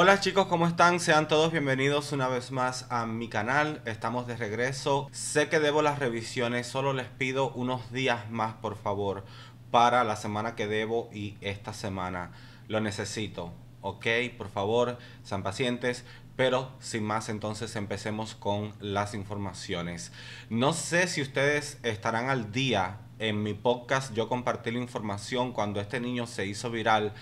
Hola chicos, ¿cómo están? Sean todos bienvenidos una vez más a mi canal. Estamos de regreso. Sé que debo las revisiones, solo les pido unos días más, por favor, para la semana que debo y esta semana. Lo necesito, ¿ok? Por favor, sean pacientes. Pero sin más, entonces empecemos con las informaciones. No sé si ustedes estarán al día. En mi podcast yo compartí la información cuando este niño se hizo viral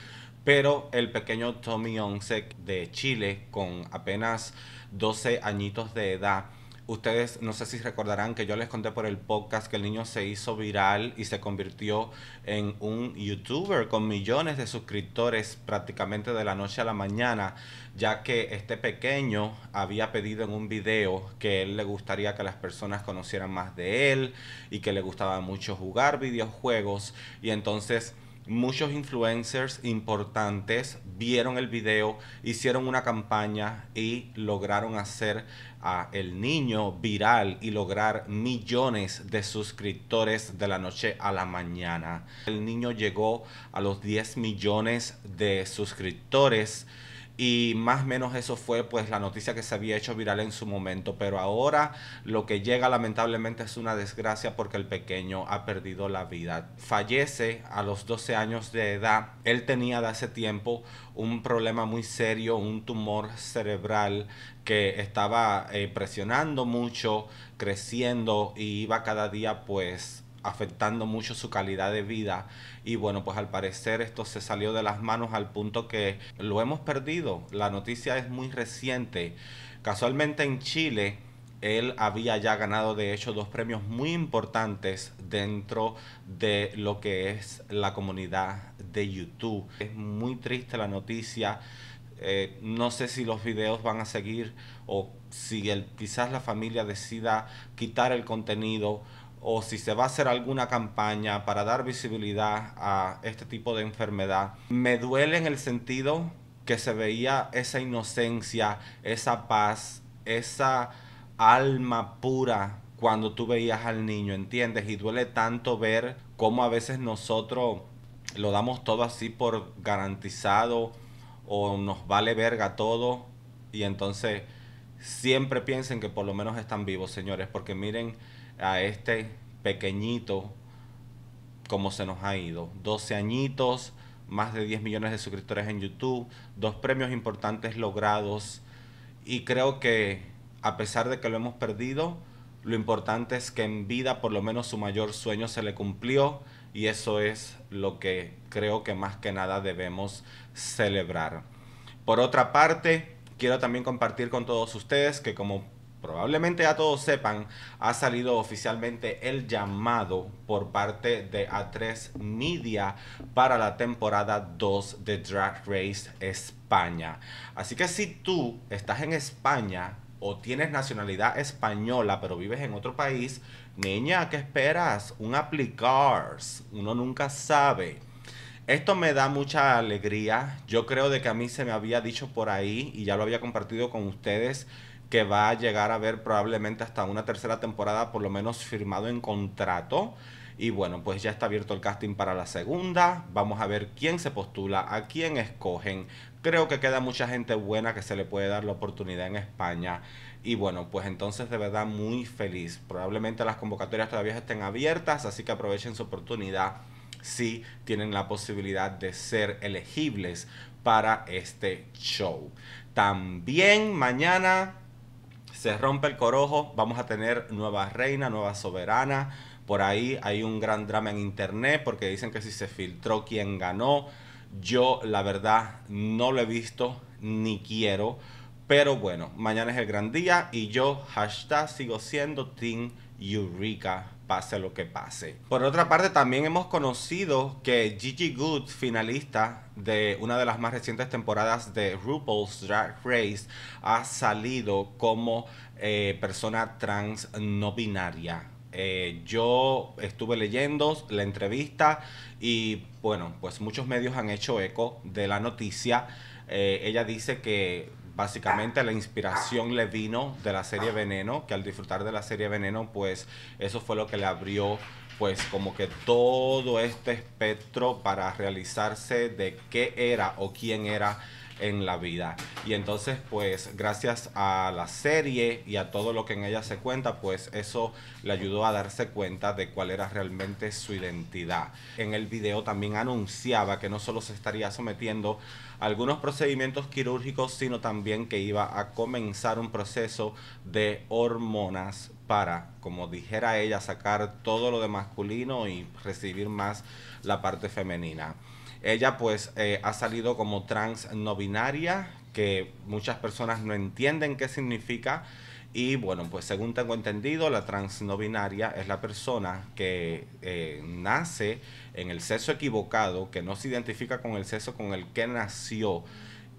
pero el pequeño Tommy Onsek de Chile, con apenas 12 añitos de edad, ustedes no sé si recordarán que yo les conté por el podcast que el niño se hizo viral y se convirtió en un youtuber con millones de suscriptores prácticamente de la noche a la mañana, ya que este pequeño había pedido en un video que él le gustaría que las personas conocieran más de él y que le gustaba mucho jugar videojuegos y entonces muchos influencers importantes vieron el video, hicieron una campaña y lograron hacer a el niño viral y lograr millones de suscriptores de la noche a la mañana. El niño llegó a los 10 millones de suscriptores y más o menos eso fue pues la noticia que se había hecho viral en su momento, pero ahora lo que llega lamentablemente es una desgracia porque el pequeño ha perdido la vida. Fallece a los 12 años de edad, él tenía de hace tiempo un problema muy serio, un tumor cerebral que estaba eh, presionando mucho, creciendo y iba cada día pues afectando mucho su calidad de vida y bueno, pues al parecer esto se salió de las manos al punto que lo hemos perdido. La noticia es muy reciente. Casualmente en Chile él había ya ganado de hecho dos premios muy importantes dentro de lo que es la comunidad de YouTube. Es muy triste la noticia. Eh, no sé si los videos van a seguir o si el, quizás la familia decida quitar el contenido o si se va a hacer alguna campaña para dar visibilidad a este tipo de enfermedad. Me duele en el sentido que se veía esa inocencia, esa paz, esa alma pura cuando tú veías al niño, ¿entiendes? Y duele tanto ver cómo a veces nosotros lo damos todo así por garantizado o nos vale verga todo y entonces siempre piensen que por lo menos están vivos, señores, porque miren a este pequeñito como se nos ha ido. 12 añitos, más de 10 millones de suscriptores en YouTube, dos premios importantes logrados y creo que a pesar de que lo hemos perdido, lo importante es que en vida por lo menos su mayor sueño se le cumplió y eso es lo que creo que más que nada debemos celebrar. Por otra parte, quiero también compartir con todos ustedes que como probablemente ya todos sepan, ha salido oficialmente el llamado por parte de A3 Media para la temporada 2 de Drag Race España. Así que si tú estás en España o tienes nacionalidad española pero vives en otro país, niña, ¿qué esperas? Un aplicars, uno nunca sabe. Esto me da mucha alegría. Yo creo de que a mí se me había dicho por ahí y ya lo había compartido con ustedes que va a llegar a ver probablemente hasta una tercera temporada, por lo menos firmado en contrato. Y bueno, pues ya está abierto el casting para la segunda. Vamos a ver quién se postula, a quién escogen. Creo que queda mucha gente buena que se le puede dar la oportunidad en España. Y bueno, pues entonces de verdad muy feliz. Probablemente las convocatorias todavía estén abiertas, así que aprovechen su oportunidad si tienen la posibilidad de ser elegibles para este show. También mañana se rompe el corojo, vamos a tener nueva reina, nueva soberana. Por ahí hay un gran drama en internet porque dicen que si se filtró quién ganó. Yo la verdad no lo he visto ni quiero. Pero bueno, mañana es el gran día y yo hashtag sigo siendo Team Eureka pase lo que pase. Por otra parte, también hemos conocido que Gigi Good, finalista de una de las más recientes temporadas de RuPaul's Drag Race, ha salido como eh, persona trans no binaria. Eh, yo estuve leyendo la entrevista y bueno, pues muchos medios han hecho eco de la noticia. Eh, ella dice que básicamente la inspiración le vino de la serie Veneno, que al disfrutar de la serie Veneno, pues eso fue lo que le abrió pues como que todo este espectro para realizarse de qué era o quién era en la vida. Y entonces, pues, gracias a la serie y a todo lo que en ella se cuenta, pues eso le ayudó a darse cuenta de cuál era realmente su identidad. En el video también anunciaba que no solo se estaría sometiendo a algunos procedimientos quirúrgicos, sino también que iba a comenzar un proceso de hormonas para, como dijera ella, sacar todo lo de masculino y recibir más la parte femenina. Ella pues eh, ha salido como trans no binaria, que muchas personas no entienden qué significa. Y bueno, pues según tengo entendido, la trans no binaria es la persona que eh, nace en el sexo equivocado, que no se identifica con el sexo con el que nació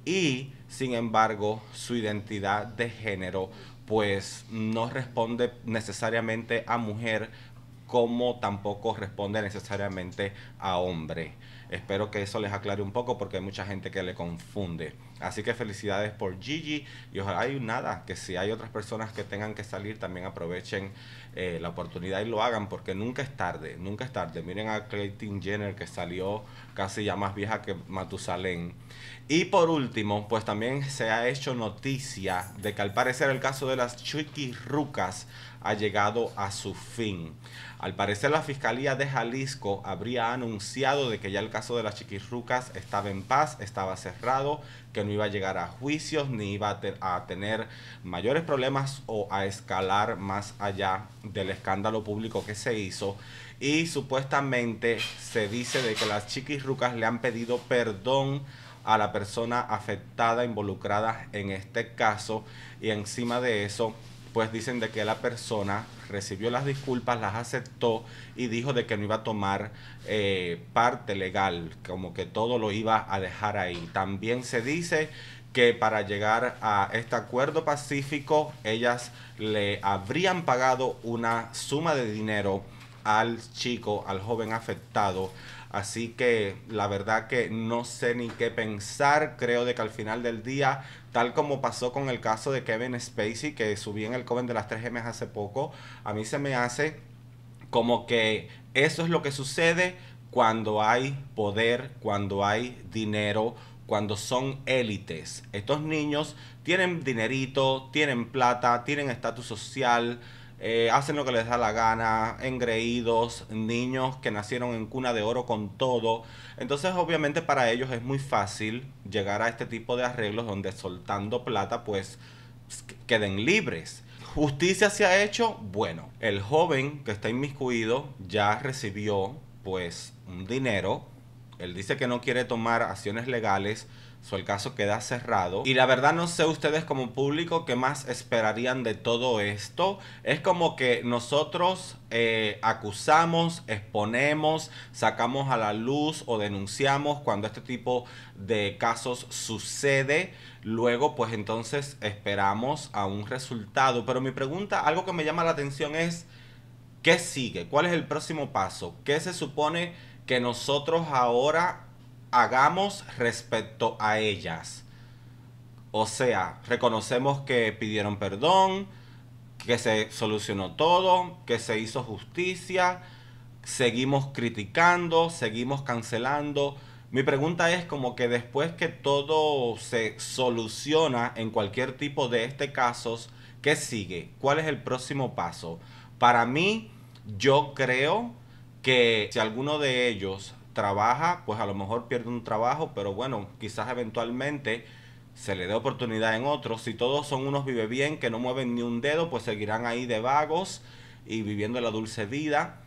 y sin embargo su identidad de género pues no responde necesariamente a mujer como tampoco responde necesariamente a hombre. Espero que eso les aclare un poco porque hay mucha gente que le confunde. Así que felicidades por Gigi y ojalá hay nada, que si hay otras personas que tengan que salir también aprovechen eh, la oportunidad y lo hagan porque nunca es tarde, nunca es tarde. Miren a Clayton Jenner que salió casi ya más vieja que Matusalén. Y por último, pues también se ha hecho noticia de que al parecer el caso de las Rucas ha llegado a su fin. Al parecer la Fiscalía de Jalisco habría anunciado de que ya el caso de las chiquirrucas estaba en paz, estaba cerrado, que no iba a llegar a juicios ni iba a, tener mayores problemas o a escalar más allá del escándalo público que se hizo. Y supuestamente se dice de que las chiquirrucas le han pedido perdón a la persona afectada, involucrada en este caso. Y encima de eso, pues dicen de que la persona recibió las disculpas, las aceptó y dijo de que no iba a tomar eh, parte legal, como que todo lo iba a dejar ahí. También se dice que para llegar a este acuerdo pacífico, ellas le habrían pagado una suma de dinero al chico, al joven afectado. Así que la verdad que no sé ni qué pensar, creo de que al final del día tal como pasó con el caso de Kevin Spacey, que subí en el Coven de las 3M hace poco, a mí se me hace como que eso es lo que sucede cuando hay poder, cuando hay dinero, cuando son élites. Estos niños tienen dinerito, tienen plata, tienen estatus social, eh, hacen lo que les da la gana, engreídos, niños que nacieron en cuna de oro con todo. Entonces obviamente para ellos es muy fácil llegar a este tipo de arreglos donde soltando plata pues queden libres. Justicia se ha hecho, bueno, el joven que está inmiscuido ya recibió pues un dinero, él dice que no quiere tomar acciones legales, el caso queda cerrado. Y la verdad no sé ustedes como público qué más esperarían de todo esto. Es como que nosotros eh, acusamos, exponemos, sacamos a la luz o denunciamos cuando este tipo de casos sucede. Luego pues entonces esperamos a un resultado. Pero mi pregunta, algo que me llama la atención es, ¿qué sigue? ¿Cuál es el próximo paso? ¿Qué se supone que nosotros ahora hagamos respecto a ellas. O sea, reconocemos que pidieron perdón, que se solucionó todo, que se hizo justicia, seguimos criticando, seguimos cancelando. Mi pregunta es como que después que todo se soluciona en cualquier tipo de este casos, ¿qué sigue? ¿Cuál es el próximo paso? Para mí, yo creo que si alguno de ellos trabaja, pues a lo mejor pierde un trabajo, pero bueno, quizás eventualmente se le dé oportunidad en otros. Si todos son unos vive bien, que no mueven ni un dedo, pues seguirán ahí de vagos y viviendo la dulce vida.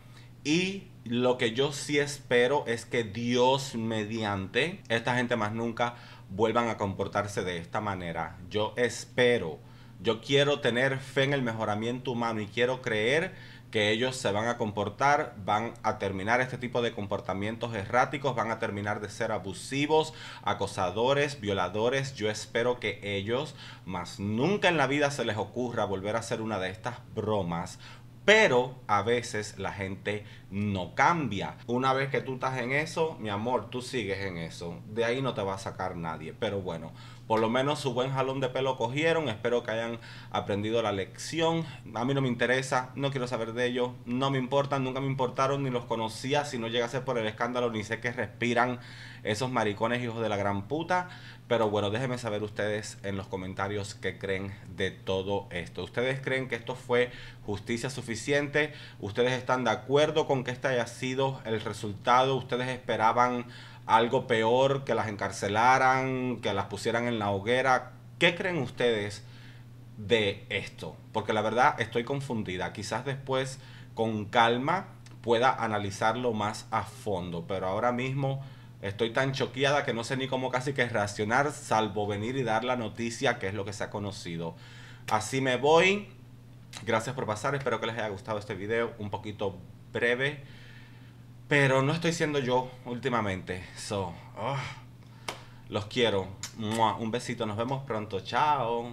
Y lo que yo sí espero es que Dios mediante esta gente más nunca vuelvan a comportarse de esta manera. Yo espero, yo quiero tener fe en el mejoramiento humano y quiero creer que ellos se van a comportar, van a terminar este tipo de comportamientos erráticos, van a terminar de ser abusivos, acosadores, violadores. Yo espero que ellos, más nunca en la vida se les ocurra volver a hacer una de estas bromas. Pero a veces la gente no cambia. Una vez que tú estás en eso, mi amor, tú sigues en eso. De ahí no te va a sacar nadie. Pero bueno, por lo menos su buen jalón de pelo cogieron. Espero que hayan aprendido la lección. A mí no me interesa, no quiero saber de ellos, no me importan, nunca me importaron, ni los conocía. Si no llegase por el escándalo, ni sé qué respiran esos maricones hijos de la gran puta. Pero bueno, déjenme saber ustedes en los comentarios qué creen de todo esto. ¿Ustedes creen que esto fue justicia suficiente? ¿Ustedes están de acuerdo con que este haya sido el resultado? ¿Ustedes esperaban algo peor, que las encarcelaran, que las pusieran en la hoguera. ¿Qué creen ustedes de esto? Porque la verdad estoy confundida. Quizás después, con calma, pueda analizarlo más a fondo. Pero ahora mismo estoy tan choqueada que no sé ni cómo casi que reaccionar, salvo venir y dar la noticia que es lo que se ha conocido. Así me voy. Gracias por pasar. Espero que les haya gustado este video. Un poquito breve. Pero no estoy siendo yo últimamente. So, ah, los quiero. Un besito. Nos vemos pronto. Chao.